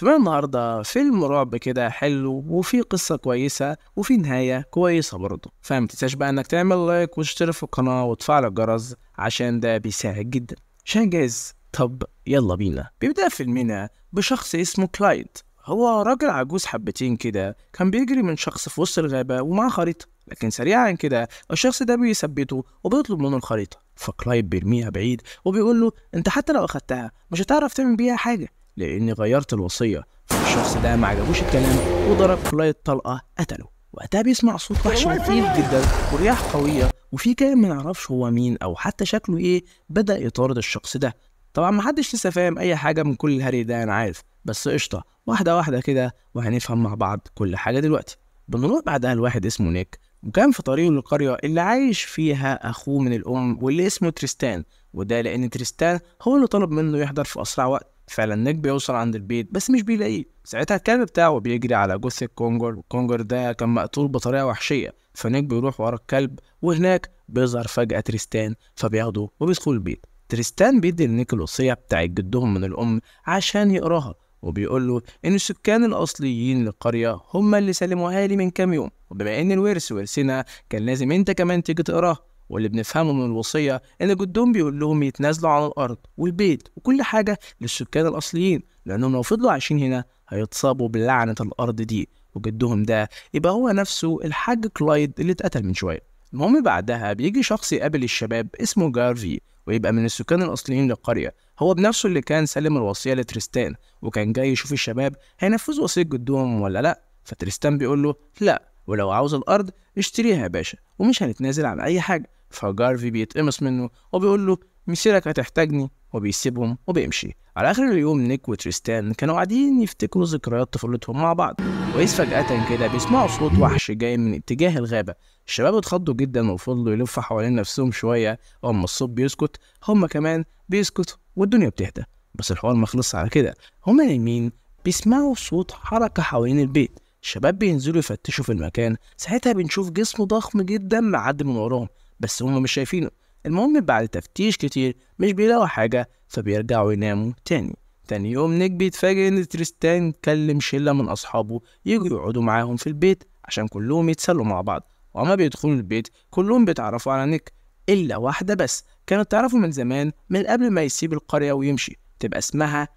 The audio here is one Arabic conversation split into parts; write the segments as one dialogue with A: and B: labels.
A: فانا النهارده فيلم رعب كده حلو وفي قصه كويسه وفي نهايه كويسه برضه فما تنساش بقى انك تعمل لايك وتشترك في القناه وتفعل الجرس عشان ده بيساعد جدا عشان جاهز طب يلا بينا بيبدأ فيلمنا بشخص اسمه كلايد هو راجل عجوز حبتين كده كان بيجري من شخص في وسط الغابة ومعاه خريطة لكن سريعا كده الشخص ده بيثبته وبيطلب منه الخريطة فكلايد بيرميها بعيد وبيقول له انت حتى لو اخدتها مش هتعرف تعمل بيها حاجة لأني غيرت الوصية فالشخص ده ما عجبوش الكلام وضرب كلاية طلقة قتله وقتها بيسمع صوت وحش مخيف جدا ورياح قوية وفي كائن ما نعرفش هو مين أو حتى شكله إيه بدأ يطارد الشخص ده طبعا ما حدش لسه فاهم أي حاجة من كل الهري ده أنا عارف بس قشطة واحدة واحدة كده وهنفهم مع بعض كل حاجة دلوقتي بنروح بعدها لواحد اسمه نيك وكان في طريقه للقرية اللي عايش فيها أخوه من الأم واللي اسمه تريستان وده لأن تريستان هو اللي طلب منه يحضر في أسرع وقت فعلا نيك بيوصل عند البيت بس مش بيلاقيه ساعتها الكلب بتاعه بيجري على جثة كونجر والكونجر ده كان مقتول بطريقة وحشية فنيك بيروح ورا الكلب وهناك بيظهر فجأة تريستان فبياخده وبيدخل البيت تريستان بيدي لنيك الوصية بتاعت جدهم من الأم عشان يقراها وبيقول له إن السكان الأصليين للقرية هم اللي سلموها لي من كام يوم وبما إن الورث ورثنا كان لازم أنت كمان تيجي تقراها واللي بنفهمه من الوصية إن جدهم بيقول لهم يتنازلوا عن الأرض والبيت وكل حاجة للسكان الأصليين لأنهم لو فضلوا عايشين هنا هيتصابوا بلعنة الأرض دي وجدهم ده يبقى هو نفسه الحاج كلايد اللي اتقتل من شوية المهم بعدها بيجي شخص يقابل الشباب اسمه جارفي ويبقى من السكان الأصليين للقرية هو بنفسه اللي كان سلم الوصية لتريستان وكان جاي يشوف الشباب هينفذوا وصية جدهم ولا لأ فتريستان بيقول له لأ ولو عاوز الأرض اشتريها يا باشا ومش هنتنازل عن أي حاجة فجارفي بيتقمص منه وبيقول له مسيرك هتحتاجني وبيسيبهم وبيمشي على آخر اليوم نيك وتريستان كانوا قاعدين يفتكروا ذكريات طفولتهم مع بعض وإذ فجأة كده بيسمعوا صوت وحش جاي من اتجاه الغابة الشباب اتخضوا جدا وفضلوا يلفوا حوالين نفسهم شوية وأما الصوت بيسكت هما كمان بيسكتوا والدنيا بتهدى بس الحوار ما خلصش على كده هما نايمين بيسمعوا صوت حركة حوالين البيت الشباب بينزلوا يفتشوا في المكان ساعتها بنشوف جسم ضخم جدا معدي من وراهم بس هم مش شايفينه المهم بعد تفتيش كتير مش بيلاقوا حاجة فبيرجعوا يناموا تاني تاني يوم نيك بيتفاجئ إن تريستان كلم شلة من أصحابه يجوا يقعدوا معاهم في البيت عشان كلهم يتسلوا مع بعض وما بيدخلوا البيت كلهم بيتعرفوا على نيك إلا واحدة بس كانت تعرفه من زمان من قبل ما يسيب القرية ويمشي تبقى اسمها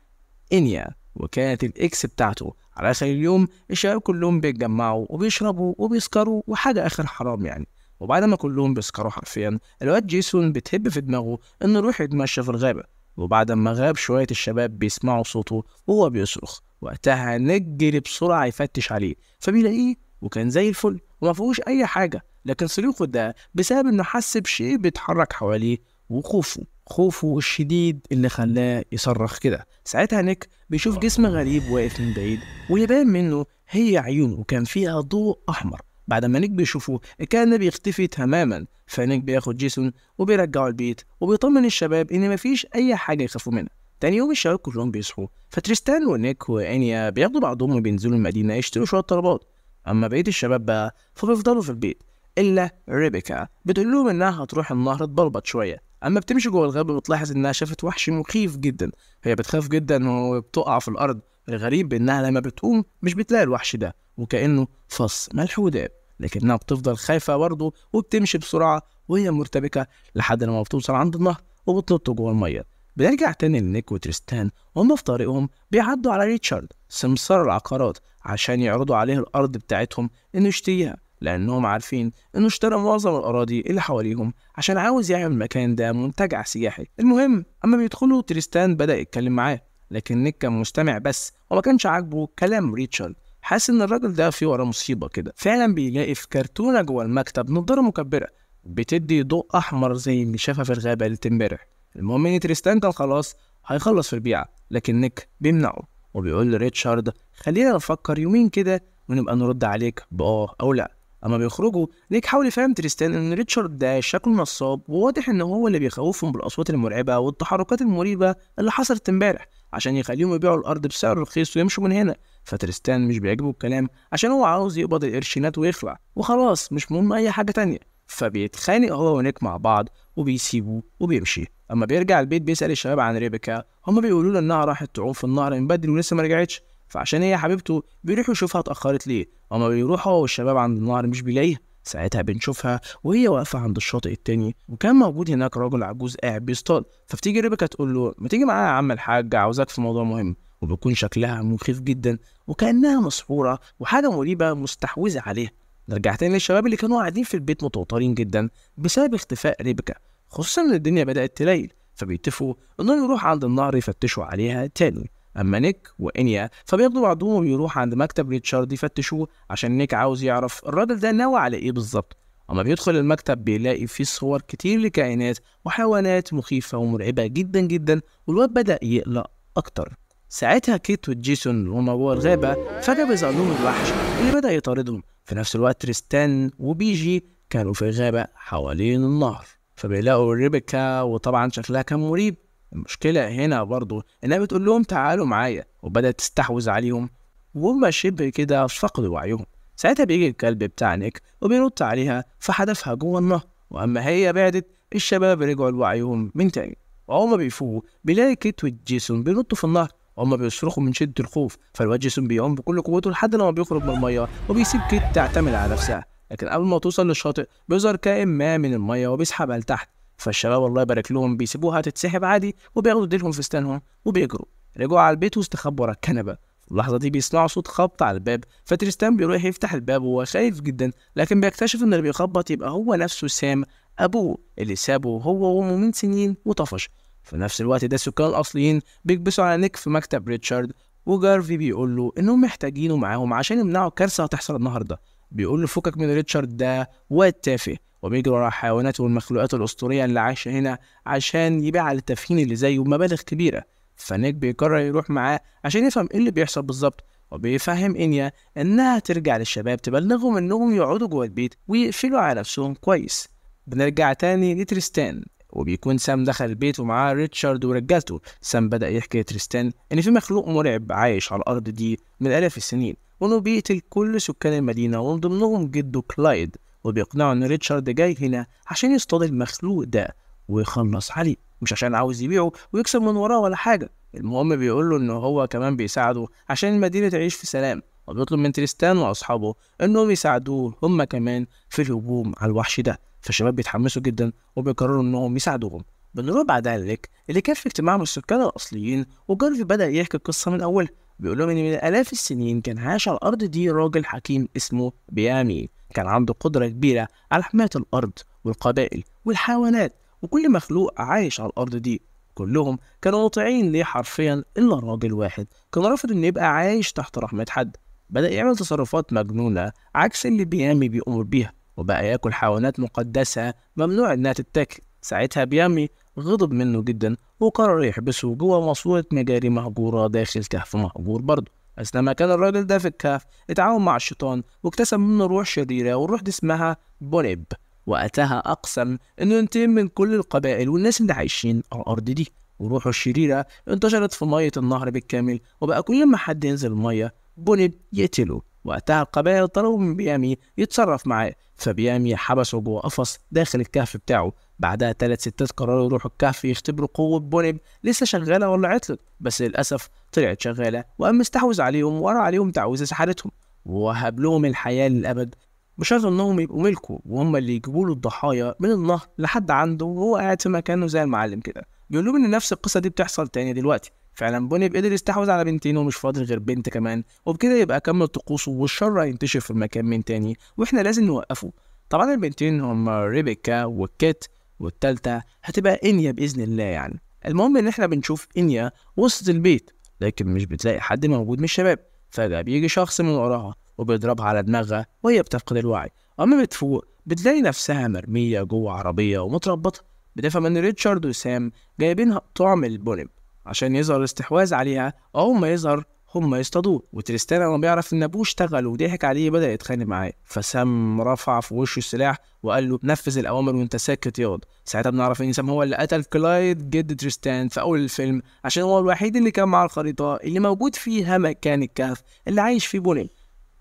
A: إنيا وكانت الإكس بتاعته على آخر اليوم الشباب كلهم بيتجمعوا وبيشربوا وبيسكروا وحاجة آخر حرام يعني وبعد ما كلهم بيسكروا حرفيا الواد جيسون بتهب في دماغه انه يروح يتمشى في الغابة وبعد ما غاب شوية الشباب بيسمعوا صوته وهو بيصرخ وقتها نجري بسرعة يفتش عليه فبيلاقيه وكان زي الفل وما فيهوش أي حاجة لكن صريخه ده بسبب إنه حس بشيء بيتحرك حواليه وخوفه خوفه الشديد اللي خلاه يصرخ كده ساعتها نيك بيشوف جسم غريب واقف من بعيد ويبان منه هي عيونه وكان فيها ضوء أحمر بعد ما نيك بيشوفوه كان بيختفي تماما فنيك بياخد جيسون وبيرجعه البيت وبيطمن الشباب ان مفيش اي حاجه يخافوا منها تاني يوم الشباب كلهم بيصحوا فتريستان ونيك وانيا بياخدوا بعضهم وبينزلوا المدينه يشتروا شويه طلبات اما بقيه الشباب بقى فبيفضلوا في البيت الا ريبيكا بتقول لهم انها هتروح النهر تبلبط شويه اما بتمشي جوه الغابه بتلاحظ انها شافت وحش مخيف جدا هي بتخاف جدا وبتقع في الارض الغريب انها لما بتقوم مش بتلاقي الوحش ده وكانه فص ملح وداب لكنها بتفضل خايفه برضه وبتمشي بسرعه وهي مرتبكه لحد لما بتوصل عند النهر وبتنط جوه الميه بنرجع تاني لنيك وتريستان وهم في طريقهم بيعدوا على ريتشارد سمسار العقارات عشان يعرضوا عليه الأرض بتاعتهم إنه يشتريها لأنهم عارفين إنه اشترى معظم الأراضي اللي حواليهم عشان عاوز يعمل المكان ده منتجع سياحي المهم أما بيدخلوا تريستان بدأ يتكلم معاه لكن نيك كان مستمع بس وما كانش عاجبه كلام ريتشارد حاسس ان الراجل ده في وراه مصيبه كده فعلا بيلاقي في كرتونه جوه المكتب نضاره مكبره بتدي ضوء احمر زي اللي شافها في الغابه اللي امبارح المهم ان تريستان كان خلاص هيخلص في البيعه لكن نيك بيمنعه وبيقول لريتشارد خلينا نفكر يومين كده ونبقى نرد عليك باه او لا اما بيخرجوا نيك حاول يفهم تريستان ان ريتشارد ده شكله نصاب وواضح ان هو اللي بيخوفهم بالاصوات المرعبه والتحركات المريبه اللي حصلت امبارح عشان يخليهم يبيعوا الارض بسعر رخيص ويمشوا من هنا فترستان مش بيعجبه الكلام عشان هو عاوز يقبض القرشينات ويخلع وخلاص مش مهم اي حاجه تانية فبيتخانق هو ونيك مع بعض وبيسيبه وبيمشي اما بيرجع البيت بيسال الشباب عن ريبيكا هما بيقولوا له انها راحت تعوم في النهر من بدري ولسه ما رجعتش فعشان هي حبيبته بيروحوا يشوفها اتاخرت ليه هما بيروحوا والشباب عند النهر مش بيلاقيها ساعتها بنشوفها وهي واقفة عند الشاطئ التاني وكان موجود هناك رجل عجوز قاعد بيصطاد فبتيجي ريبيكا تقول له ما تيجي معايا يا عم الحاج عاوزاك في موضوع مهم وبيكون شكلها مخيف جدا وكأنها مسحورة وحاجة مريبة مستحوذة عليها نرجع تاني للشباب اللي كانوا قاعدين في البيت متوترين جدا بسبب اختفاء ريبيكا خصوصا ان الدنيا بدأت تليل فبيتفقوا انهم يروحوا عند النهر يفتشوا عليها تاني أما نيك وإنيا فبيبدو بعضهم وبيروح عند مكتب ريتشارد يفتشوه عشان نيك عاوز يعرف الراجل ده ناوي على إيه بالظبط أما بيدخل المكتب بيلاقي فيه صور كتير لكائنات وحيوانات مخيفة ومرعبة جدا جدا والواد بدأ يقلق أكتر ساعتها كيت وجيسون وهما جوه الغابة فجأة بيظهر لهم الوحش اللي بدأ يطاردهم في نفس الوقت تريستان وبيجي كانوا في غابة حوالين النهر فبيلاقوا ريبيكا وطبعا شكلها كان مريب المشكله هنا برضه انها بتقول لهم تعالوا معايا وبدات تستحوذ عليهم وهم شبه كده فقدوا وعيهم ساعتها بيجي الكلب بتاع نيك وبينط عليها فحدفها جوه النهر واما هي بعدت الشباب رجعوا لوعيهم من تاني وهما بيفوقوا بيلاقي كيت وجيسون بينطوا في النهر وهما بيصرخوا من شدة الخوف فالواد جيسون بيعوم بكل قوته لحد لما بيخرج من المية وبيسيب كيت تعتمد على نفسها لكن قبل ما توصل للشاطئ بيظهر كائن ما من المية وبيسحبها لتحت فالشباب الله يبارك لهم بيسيبوها تتسحب عادي وبياخدوا ديلهم فستانهم وبيجروا رجعوا على البيت واستخبوا ورا الكنبه اللحظة دي بيسمعوا صوت خبط على الباب فتريستان بيروح يفتح الباب وهو خايف جدا لكن بيكتشف ان اللي بيخبط يبقى هو نفسه سام ابوه اللي سابه هو وامه من سنين وطفش في نفس الوقت ده السكان الاصليين بيكبسوا على نيك في مكتب ريتشارد وجارفي بيقول له انهم محتاجينه معاهم عشان يمنعوا كارثه هتحصل النهارده بيقول له فكك من ريتشارد ده واد تافه وبيجروا على الحيوانات والمخلوقات الأسطورية اللي عايشة هنا عشان على للتافهين اللي زيه بمبالغ كبيرة فنيك بيقرر يروح معاه عشان يفهم إيه اللي بيحصل بالظبط وبيفهم إنيا إنها ترجع للشباب تبلغهم إنهم يقعدوا جوه البيت ويقفلوا على نفسهم كويس بنرجع تاني لتريستان وبيكون سام دخل البيت ومعاه ريتشارد ورجالته سام بدأ يحكي لتريستان إن في مخلوق مرعب عايش على الأرض دي من آلاف السنين وإنه بيقتل كل سكان المدينة ومن ضمنهم جده كلايد وبيقنعه ان ريتشارد جاي هنا عشان يصطاد المخلوق ده ويخلص عليه مش عشان عاوز يبيعه ويكسب من وراه ولا حاجه المهم بيقول له ان هو كمان بيساعده عشان المدينه تعيش في سلام وبيطلب من تريستان واصحابه انهم يساعدوه هم كمان في الهجوم على الوحش ده فالشباب بيتحمسوا جدا وبيقرروا انهم يساعدوهم بنروح بعد ذلك اللي كان في اجتماع مع السكان الاصليين وجارفي بدا يحكي القصه من اولها بيقول لهم ان من الاف السنين كان عاش على الارض دي راجل حكيم اسمه بيامي كان عنده قدره كبيره على حمايه الارض والقبائل والحيوانات وكل مخلوق عايش على الارض دي كلهم كانوا مطيعين ليه حرفيا الا راجل واحد كان رافض انه يبقى عايش تحت رحمه حد بدا يعمل تصرفات مجنونه عكس اللي بيامي بيأمر بيها وبقى ياكل حيوانات مقدسه ممنوع انها تتاكل ساعتها بيامي غضب منه جدا وقرر يحبسه جوه ماسورة مجاري مهجورة داخل كهف مهجور برضه أثناء ما كان الراجل ده في الكهف اتعاون مع الشيطان واكتسب منه روح شريرة والروح دي اسمها بوليب وأتاها أقسم إنه ينتقم من كل القبائل والناس اللي عايشين على الأرض دي وروحه الشريرة انتشرت في مية النهر بالكامل وبقى كل ما حد ينزل المية بوليب يقتله وقتها القبائل طلبوا من بيامي يتصرف معاه فبيامي حبسه جوه قفص داخل الكهف بتاعه بعدها ثلاث ستات قرروا يروحوا الكهف يختبروا قوة بونيب لسه شغالة ولا عطلت بس للأسف طلعت شغالة وقام مستحوذ عليهم وقرا عليهم تعويذة سحرتهم ووهب لهم الحياة للأبد بشرط انهم يبقوا ملكه وهم اللي يجيبوا له الضحايا من النهر لحد عنده وهو قاعد في مكانه زي المعلم كده بيقول لهم ان نفس القصه دي بتحصل تاني دلوقتي فعلا بونيب قدر يستحوذ على بنتين ومش فاضل غير بنت كمان وبكده يبقى كمل طقوسه والشر هينتشر في المكان من تاني واحنا لازم نوقفه طبعا البنتين هم ريبيكا وكيت والتالتة هتبقى إنيا بإذن الله يعني المهم إن إحنا بنشوف إنيا وسط البيت لكن مش بتلاقي حد موجود من الشباب فجأة بيجي شخص من وراها وبيضربها على دماغها وهي بتفقد الوعي أما بتفوق بتلاقي نفسها مرمية جوه عربية ومتربطة بتفهم إن ريتشارد وسام جايبينها طعم البوليب عشان يظهر الاستحواذ عليها أو ما يظهر هما يصطادوه وتريستان لما بيعرف ان ابوه اشتغل وضحك عليه بدا يتخانق معاه فسام رفع في وشه السلاح وقال له نفذ الاوامر وانت ساكت ياض ساعتها بنعرف ان سام هو اللي قتل كلايد جد تريستان في اول الفيلم عشان هو الوحيد اللي كان مع الخريطه اللي موجود فيها مكان الكهف اللي عايش فيه بولين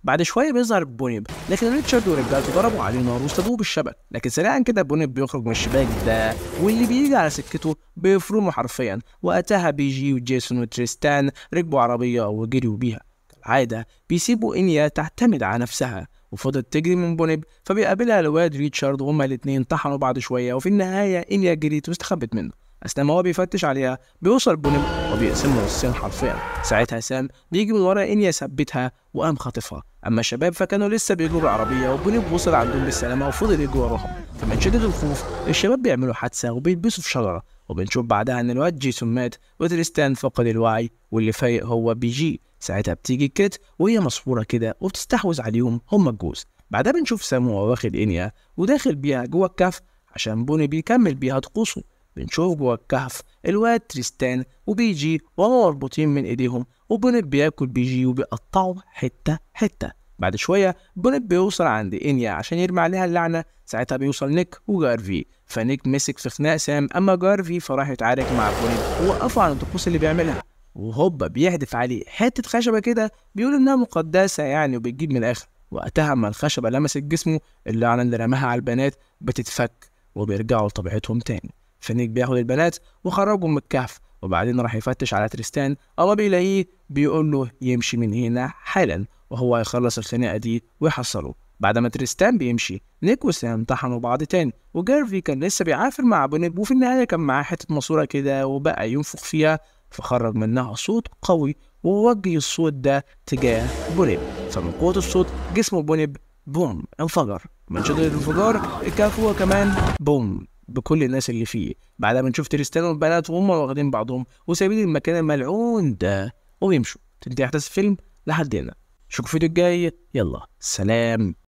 A: بعد شويه بيظهر بونيب لكن ريتشارد ورجالته ضربوا عليه نار واصطادوه بالشبك لكن سريعا كده بونيب بيخرج من الشباك ده واللي بيجي على سكته بيفرمه حرفيا وقتها بيجي وجيسون وتريستان ركبوا عربيه وجريوا بيها كالعاده بيسيبوا انيا تعتمد على نفسها وفضلت تجري من بونيب فبيقابلها الواد ريتشارد وهما الاتنين طحنوا بعض شويه وفي النهايه انيا جريت واستخبت منه اثناء ما هو بيفتش عليها بيوصل بونم وبيقسمه نصين حرفيا ساعتها سام بيجي من ورا انيا ثبتها وقام خاطفها اما الشباب فكانوا لسه بيجوا بالعربيه وبونم وصل عندهم بالسلامه وفضل يجي وراهم فمن شده الخوف الشباب بيعملوا حادثه وبيلبسوا في شجره وبنشوف بعدها ان الواد جيسون مات وتريستان فقد الوعي واللي فايق هو بيجي ساعتها بتيجي كيت وهي مسحوره كده وبتستحوذ عليهم هم الجوز بعدها بنشوف سامو واخد انيا وداخل بيها جوه الكف عشان بوني بيكمل بيها طقوسه بنشوف جوه الكهف الواد تريستان وبيجي وهما مربوطين من ايديهم وبونت بياكل بيجي وبيقطعه حتة حتة بعد شوية بونت بيوصل عند إنيا عشان يرمي عليها اللعنة ساعتها بيوصل نيك وجارفي فنيك مسك في خناق سام أما جارفي فراح يتعارك مع بونت ووقفه عن الطقوس اللي بيعملها وهوبا بيحدف عليه حتة خشبة كده بيقول إنها مقدسة يعني وبتجيب من الآخر وقتها أما الخشبة لمست جسمه اللعنة اللي رماها على البنات بتتفك وبيرجعوا لطبيعتهم تاني فنيك بياخد البنات وخرجهم من الكهف وبعدين راح يفتش على تريستان أما بيلاقيه بيقول له يمشي من هنا حالا وهو هيخلص الخناقة دي ويحصله بعد ما تريستان بيمشي نيك وسام امتحنوا بعض تاني وجارفي كان لسه بيعافر مع بونيب وفي النهاية كان معاه حتة ماسورة كده وبقى ينفخ فيها فخرج منها صوت قوي ووجه الصوت ده تجاه بونيب فمن قوة الصوت جسم بونيب بوم انفجر من شدة الانفجار الكهف هو كمان بوم بكل الناس اللي فيه بعد ما نشوف تريستانو والبنات وهم واخدين بعضهم وسايبين المكان الملعون ده ويمشوا تبدأ احداث الفيلم لحد هنا شوفوا الفيديو الجاي يلا سلام